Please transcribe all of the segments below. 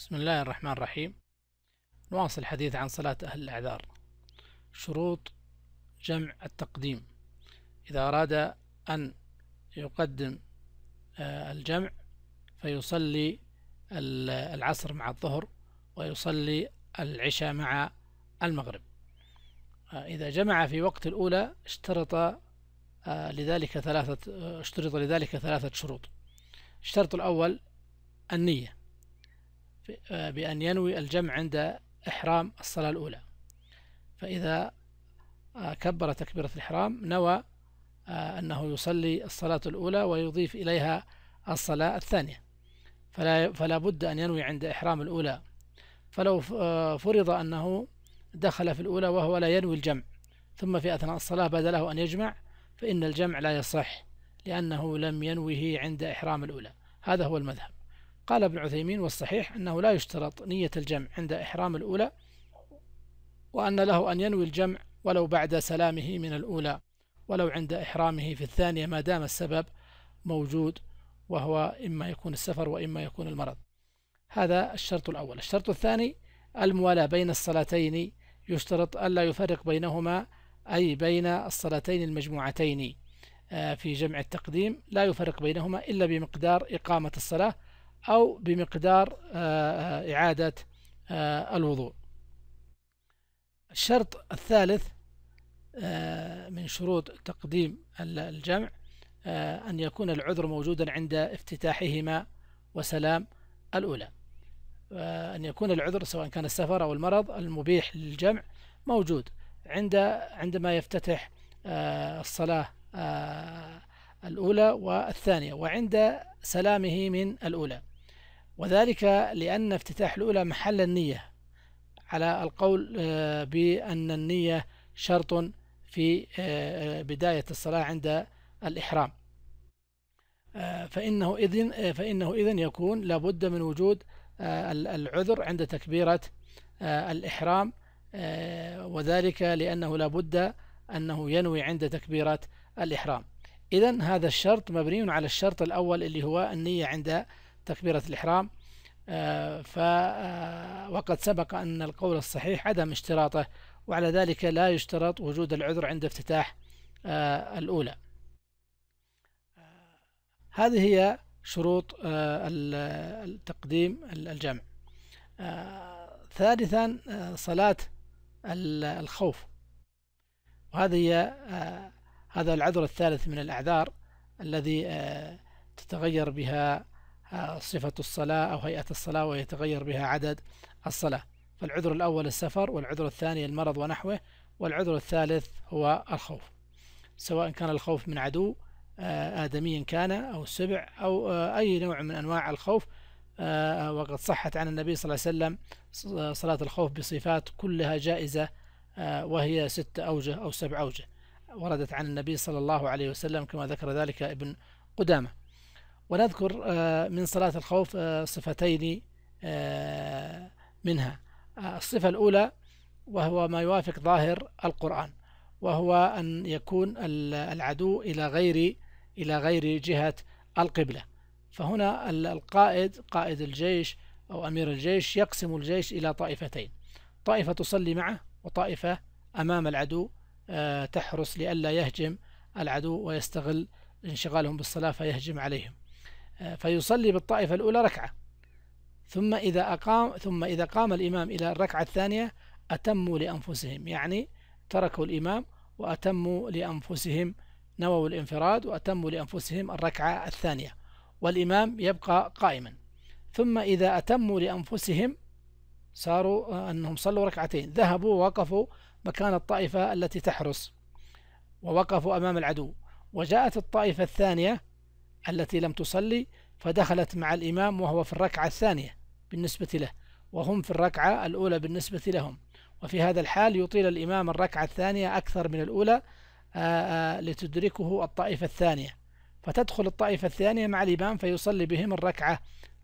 بسم الله الرحمن الرحيم نواصل الحديث عن صلاة أهل الأعذار شروط جمع التقديم إذا أراد أن يقدم آه، الجمع فيصلي العصر مع الظهر ويصلي العشاء مع المغرب آه، إذا جمع في وقت الأولى اشترط آه، لذلك ثلاثة اشترط لذلك ثلاثة شروط الشرط الأول النية آه، بأن ينوي الجمع عند إحرام الصلاة الأولى فإذا آه، كبر تكبيرة الإحرام نوى آه، أنه يصلي الصلاة الأولى ويضيف إليها الصلاة الثانية فلا, فلا بد أن ينوي عند إحرام الأولى فلو فرض أنه دخل في الأولى وهو لا ينوي الجمع ثم في أثناء الصلاة بدا له أن يجمع فإن الجمع لا يصح لأنه لم ينوه عند إحرام الأولى هذا هو المذهب قال ابن عثيمين والصحيح أنه لا يشترط نية الجمع عند إحرام الأولى وأن له أن ينوي الجمع ولو بعد سلامه من الأولى ولو عند إحرامه في الثانية ما دام السبب موجود وهو إما يكون السفر وإما يكون المرض هذا الشرط الأول الشرط الثاني الموالاة بين الصلاتين يشترط ألا يفرق بينهما أي بين الصلاتين المجموعتين آه، في جمع التقديم لا يفرق بينهما إلا بمقدار إقامة الصلاة أو بمقدار آه، إعادة آه، الوضوء الشرط الثالث آه، من شروط تقديم الجمع أن يكون العذر موجودا عند افتتاحهما وسلام الأولى أن يكون العذر سواء كان السفر أو المرض المبيح للجمع موجود عند عندما يفتتح الصلاة الأولى والثانية وعند سلامه من الأولى وذلك لأن افتتاح الأولى محل النية على القول آه، بأن النية شرط في آه، آه، بداية الصلاة عند الإحرام فإنه إذن فإنه إذن يكون لابد من وجود العذر عند تكبيرة الإحرام وذلك لأنه لابد أنه ينوي عند تكبيرة الإحرام إذا هذا الشرط مبني على الشرط الأول اللي هو النية عند تكبيرة الإحرام آه، ف آه، وقد سبق أن القول الصحيح عدم اشتراطه وعلى ذلك لا يشترط وجود العذر عند افتتاح آه، الأولى هذه هي شروط التقديم الجمع ثالثا صلاة الخوف وهذه هي هذا العذر الثالث من الأعذار الذي تتغير بها آه، صفة الصلاة أو هيئة الصلاة ويتغير بها عدد الصلاة فالعذر الأول السفر والعذر الثاني المرض ونحوه والعذر الثالث هو الخوف سواء كان الخوف من عدو آه، آدمي كان أو سبع أو آه، أي نوع من أنواع الخوف وقد صحت عن النبي صلى الله عليه وسلم صلاة الخوف بصفات كلها جائزة وهي ست أوجه أو سبع أوجه وردت عن النبي صلى الله عليه وسلم كما ذكر ذلك ابن قدامة ونذكر آه، من صلاة الخوف آه، صفتين آه، منها الصفة الأولى وهو ما يوافق ظاهر القرآن وهو أن يكون العدو إلى غير إلى غير جهة القبلة فهنا القائد قائد الجيش أو أمير الجيش يقسم الجيش إلى طائفتين طائفة تصلي معه وطائفة أمام العدو تحرس لئلا يهجم العدو ويستغل انشغالهم بالصلاة فيهجم عليهم فيصلي بالطائفة الأولى ركعة ثم إذا أقام ثم إذا قام الإمام إلى الركعة الثانية أتموا لأنفسهم يعني تركوا الإمام وأتموا لأنفسهم نووا الانفراد وأتموا لأنفسهم الركعة الثانية والإمام يبقى قائما ثم إذا أتموا لأنفسهم صاروا أنهم صلوا ركعتين ذهبوا ووقفوا مكان الطائفة التي تحرس ووقفوا أمام العدو وجاءت الطائفة الثانية التي لم تصلي فدخلت مع الإمام وهو في الركعة الثانية بالنسبة له وهم في الركعة الأولى بالنسبة لهم وفي هذا الحال يطيل الإمام الركعة الثانية أكثر من الأولى آه، آه، لتدركه الطائفة الثانية فتدخل الطائفة الثانية مع الإمام فيصلي بهم الركعة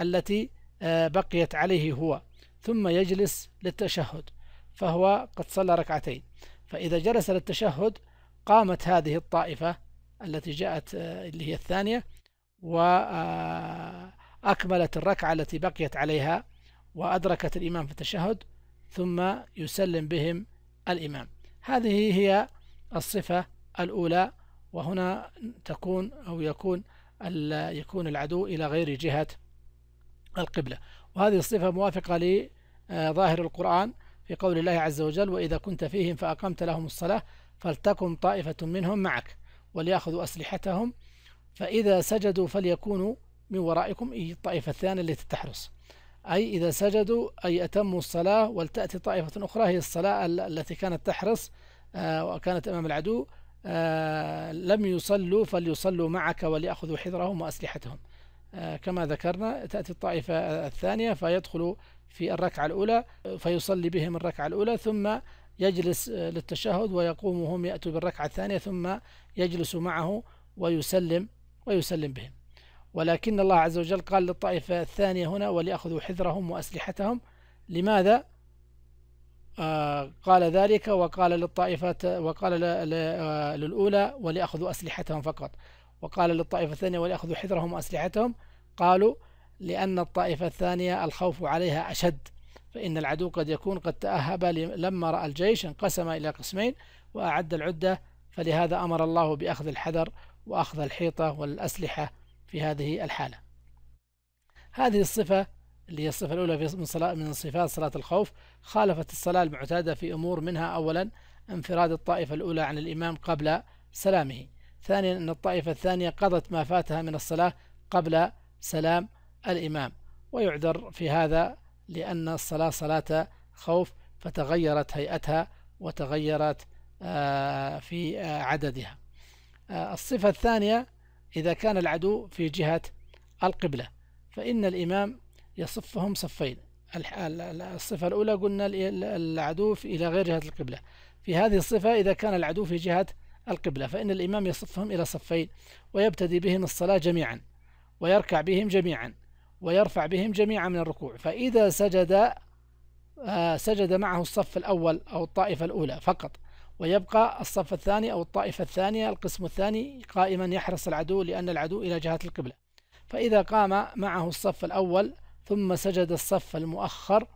التي آه، بقيت عليه هو ثم يجلس للتشهد فهو قد صلى ركعتين فإذا جلس للتشهد قامت هذه الطائفة التي جاءت اللي هي الثانية وأكملت الركعة التي بقيت عليها وأدركت الإمام في التشهد ثم يسلم بهم الإمام هذه هي الصفة الأولى وهنا تكون أو يكون يكون العدو إلى غير جهة القبلة وهذه الصفة موافقة لظاهر آه، القرآن في قول الله عز وجل وإذا كنت فيهم فأقمت لهم الصلاة فلتكن طائفة منهم معك وليأخذوا أسلحتهم فإذا سجدوا فليكونوا من ورائكم أي الطائفة الثانية التي تحرص أي إذا سجدوا أي أتموا الصلاة ولتأتي طائفة أخرى هي الصلاة التي كانت تحرص آه، وكانت أمام العدو آه، لم يصلوا فليصلوا معك وليأخذوا حذرهم وأسلحتهم آه، كما ذكرنا تأتي الطائفة الثانية فيدخل في الركعة الأولى فيصلي بهم الركعة الأولى ثم يجلس للتشهد ويقوم هم يأتوا بالركعة الثانية ثم يجلس معه ويسلم ويسلم بهم ولكن الله عز وجل قال للطائفة الثانية هنا وليأخذوا حذرهم وأسلحتهم لماذا آه قال ذلك وقال للطائفة وقال آه، للأولى وليأخذوا أسلحتهم فقط وقال للطائفة الثانية وليأخذوا حذرهم وأسلحتهم قالوا لأن الطائفة الثانية الخوف عليها أشد فإن العدو قد يكون قد تأهب لما رأى الجيش انقسم إلى قسمين وأعد العدة فلهذا أمر الله بأخذ الحذر وأخذ الحيطة والأسلحة في هذه الحالة هذه الصفة اللي هي الصفة الأولى من, صلاة من صفات صلاة الخوف خالفت الصلاة المعتادة في أمور منها أولا انفراد الطائفة الأولى عن الإمام قبل سلامه ثانيا أن الطائفة الثانية قضت ما فاتها من الصلاة قبل سلام الإمام ويعذر في هذا لأن الصلاة صلاة خوف فتغيرت هيئتها وتغيرت آه، في آه، عددها آه، الصفة الثانية إذا كان العدو في جهة القبلة فإن الإمام يصفهم صفين الصفة الأولى قلنا العدو إلى غير جهة القبلة في هذه الصفة إذا كان العدو في جهة القبلة فإن الإمام يصفهم إلى صفين ويبتدي بهم الصلاة جميعا ويركع بهم جميعا ويرفع بهم جميعا من الركوع فإذا سجد آه، سجد معه الصف الأول أو الطائفة الأولى فقط ويبقى الصف الثاني أو الطائفة الثانية القسم الثاني قائما يحرس العدو لأن العدو إلى جهة القبلة فإذا قام معه الصف الأول ثم سجد الصف المؤخر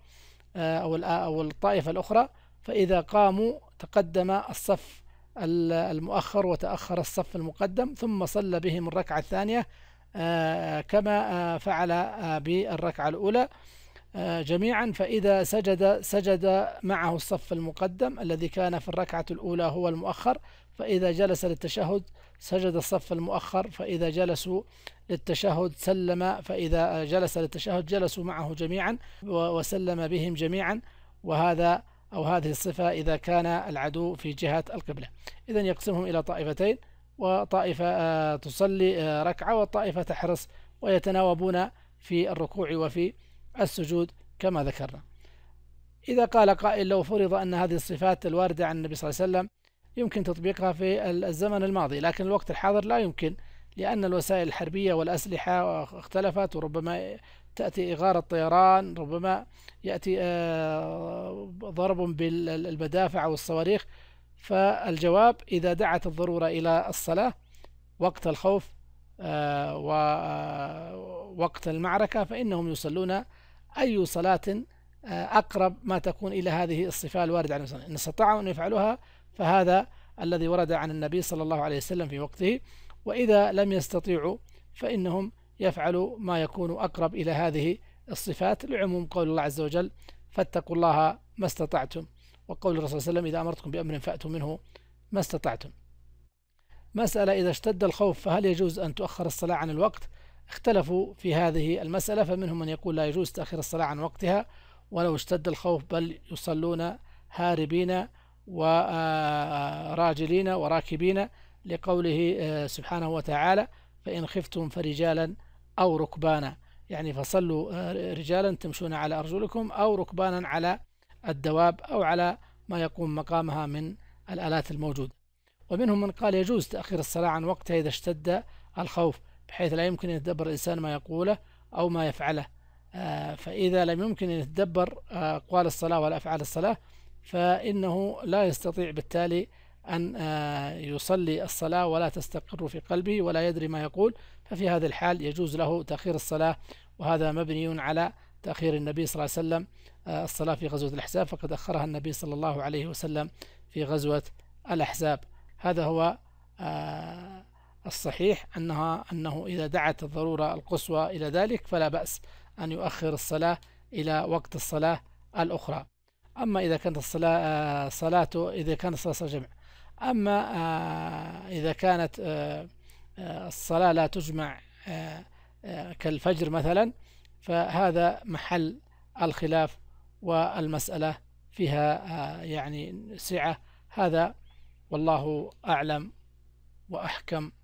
آه، أو أو الطائفة الأخرى فإذا قاموا تقدم الصف المؤخر وتأخر الصف المقدم ثم صلى بهم الركعة الثانية آه، كما آه، فعل بالركعة الأولى جميعا فإذا سجد سجد معه الصف المقدم الذي كان في الركعة الأولى هو المؤخر فإذا جلس للتشهد سجد الصف المؤخر فإذا جلسوا للتشهد سلم فإذا جلس للتشهد جلسوا معه جميعا وسلم بهم جميعا وهذا أو هذه الصفة إذا كان العدو في جهة القبلة إذا يقسمهم إلى طائفتين وطائفة آه، تصلي آه، ركعة وطائفة تحرص ويتناوبون في الركوع وفي السجود كما ذكرنا إذا قال قائل لو فرض أن هذه الصفات الواردة عن النبي صلى الله عليه وسلم يمكن تطبيقها في الزمن الماضي لكن الوقت الحاضر لا يمكن لأن الوسائل الحربية والأسلحة اختلفت وربما تأتي إغارة طيران ربما يأتي آه، ضرب بالمدافع أو الصواريخ فالجواب إذا دعت الضرورة إلى الصلاة وقت الخوف آه، ووقت آه، المعركة فإنهم يصلون أي صلاة آه، أقرب ما تكون إلى هذه الصفة الواردة عن النبي إن استطاعوا أن يفعلوها فهذا الذي ورد عن النبي صلى الله عليه وسلم في وقته وإذا لم يستطيعوا فإنهم يفعلوا ما يكون أقرب إلى هذه الصفات لعموم قول الله عز وجل فاتقوا الله ما استطعتم وقول الرسول صلى الله عليه وسلم إذا أمرتكم بأمر فأتوا منه ما استطعتم مسألة إذا اشتد الخوف فهل يجوز أن تؤخر الصلاة عن الوقت اختلفوا في هذه المسألة فمنهم من يقول لا يجوز تأخير الصلاة عن وقتها ولو اشتد الخوف بل يصلون هاربين وراجلين وراكبين لقوله آه، سبحانه وتعالى فإن خفتم فرجالا أو ركبانا يعني فصلوا آه، رجالا تمشون على أرجلكم أو ركبانا على الدواب أو على ما يقوم مقامها من الآلات الموجودة ومنهم من قال يجوز تأخير الصلاة عن وقتها إذا اشتد الخوف بحيث لا يمكن أن يتدبر الإنسان ما يقوله أو ما يفعله آه، فإذا لم يمكن أن يتدبر آه، أقوال الصلاة ولا أفعال الصلاة فإنه لا يستطيع بالتالي أن آه، يصلي الصلاة ولا تستقر في قلبه ولا يدري ما يقول ففي هذا الحال يجوز له تأخير الصلاة وهذا مبني على تأخير النبي صلى الله عليه وسلم الصلاة في غزوة الأحزاب فقد أخرها النبي صلى الله عليه وسلم في غزوة الأحزاب هذا هو الصحيح أنها أنه إذا دعت الضرورة القصوى إلى ذلك فلا بأس أن يؤخر الصلاة إلى وقت الصلاة الأخرى أما إذا كانت الصلاة آه، صلاته إذا كانت صلاة جمع أما آه، إذا كانت آه، الصلاة لا تجمع كالفجر مثلا فهذا محل الخلاف والمسألة فيها يعني سعة هذا والله أعلم وأحكم